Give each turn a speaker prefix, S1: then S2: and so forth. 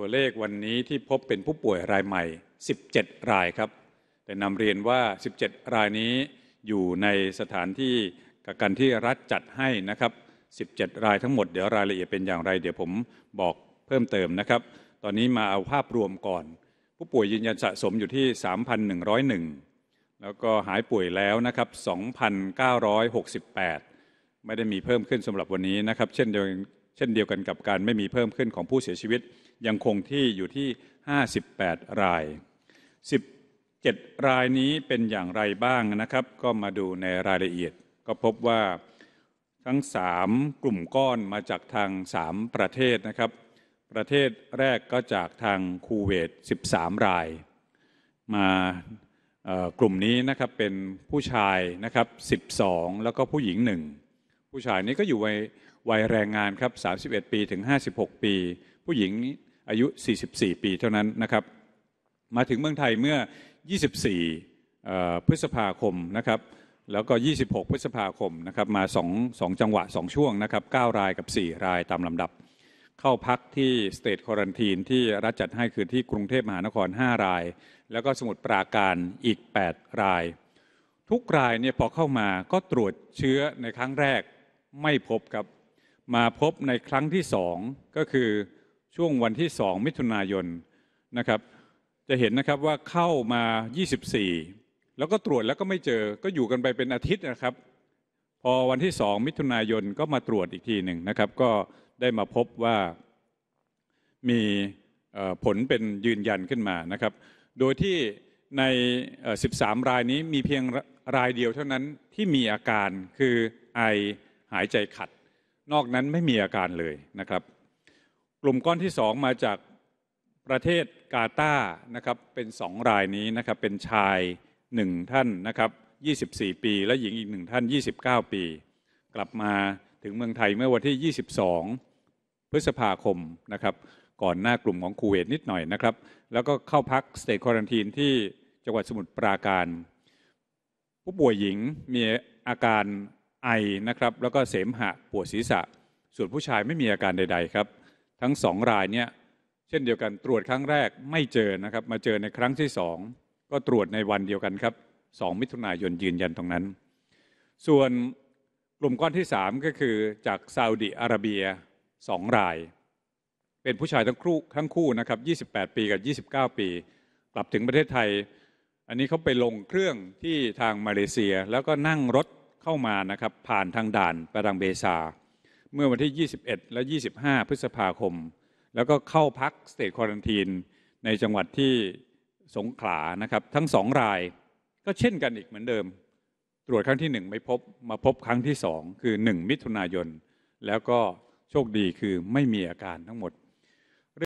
S1: ตัวเลขวันนี้ที่พบเป็นผู้ป่วยรายใหม่ 17 รายครับ แต่นำเรียนว่า 17 รายนี้อยู่ในสถานที่กักกันที่รัฐจัดให้นะครับ17 รายทั้งหมดเดี๋ยวรายละเอียดเป็นอย่างไรเดี๋ยวผมบอกเพิ่มเติมนะครับ ตอนนี้มาเอาภาพรวมก่อน ผู้ป่วยยืนยันสะสมอยู่ที่ 3,101 แล้วก็หายป่วยแล้วนะครับ 2,968 ไม่ได้มีเพิ่มขึ้นสำหรับวันนี้นะครับเช่นเดียวเช่นเดียวกันกับการไม่มีเพิ่มขึ้นของผู้เสียชีวิตยังคงที่อยู่ที่ 58 ราย 17 รายนี้เป็นอย่างไรบ้างนะครับ ก็มาดูในรายละเอียดก็พบว่าทั้ง 3 กลุ่มก้อนมาจากทาง 3 ประเทศนะครับ ประเทศแรกก็จากทางคูเวต13 ราย มากลุ่มนี้นะครับ เป็นผู้ชายนะครับ12 แล้วก็ผู้หญิงหนึ่งผู้ชายนี้ก็อยู่วัยวัยแรงงานครับ 31 ปีถึง 56 ปีผู้หญิงอายุ 44 ปีเท่านั้นนะครับ มาถึงเมืองไทยเมื่อ 24 พฤษภาคมนะครับ แล้วก็ 26 พฤษภาคมนะครับ มา2 2จังหวะ 2 ช่วงนะครับ 9 รายกับ 4 รายตามลำดับ เข้าพักที่สเตทควอรันทีนที่รัฐจัดให้คือที่กรุงเทพมหานคร 5 ราย แล้วก็สมุทรปราการอีก 8 ราย ทุกรายเนี่ยพอเข้ามาก็ตรวจเชื้อในครั้งแรกไม่พบครับ มาพบในครั้งที่สองก็คือช่วงวันที่สองมิถุนายนนะครับ จะเห็นนะครับว่าเข้ามา 24 แล้วก็ตรวจแล้วก็ไม่เจอก็อยู่กันไปเป็นอาทิตย์นะครับ พอวันที่สองมิถุนายนก็มาตรวจอีกทีหนึ่งนะครับ ก็ได้มาพบว่ามีผลเป็นยืนยันขึ้นมานะครับ โดยที่ใน 13 รายนี้มีเพียงรายเดียวเท่านั้นที่มีอาการคือไอหายใจขัด นอกนั้นไม่มีอาการเลยนะครับลุ่มก้อนที่สองมาจากประเทศกาตาร์นะครับ เป็นสองรายนี้นะครับ เป็นชายหนึ่งท่านนะครับ 24 ปี และหญิงอีกหนึ่งท่าน 29 ปี กลับมาถึงเมืองไทยเมื่อวันที่ 22 พฤษภาคมนะครับ ก่อนหน้ากลุ่มของคูเวตนิดหน่อยนะครับ แล้วก็เข้าพักสเต์ควอนทีนที่จังหวัดสมุทรปราการ ผู้ป่วยหญิงมีอาการไอนะครับ แล้วก็เสมหะปวดศีรษะส่วนผู้ชายไม่มีอาการใด ๆ ครับทั้งสองรายเนี่ยเช่นเดียวกันตรวจครั้งแรกไม่เจอนะครับ มาเจอในครั้งที่สองก็ตรวจในวันเดียวกันครับสองมิถุนายนยืนยันตรงนั้น ส่วนกลุ่มก้อนที่สามก็คือจากซาอุดิอาระเบียสองราย เป็นผู้ชายทั้งคู่ ทั้งคู่นะครับ28 ปีกับ 29 ปีกลับถึงประเทศไทย อันนี้เขาไปลงเครื่องที่ทางมาเลเซีย แล้วก็นั่งรถเข้ามานะครับผ่านทางด่านประดังเบซาเมื่อวันที่ 21 และ 25 พฤษภาคม แล้วก็เข้าพักสเตทควอนตีนในจังหวัดที่สงขลา นะครับ ทั้งสองรายก็เช่นกันอีกเหมือนเดิม ตรวจครั้งที่หนึ่งไม่พบ มาพบครั้งที่สองคือ 1 มิถุนายน แล้วก็โชคดีคือไม่มีอาการทั้งหมด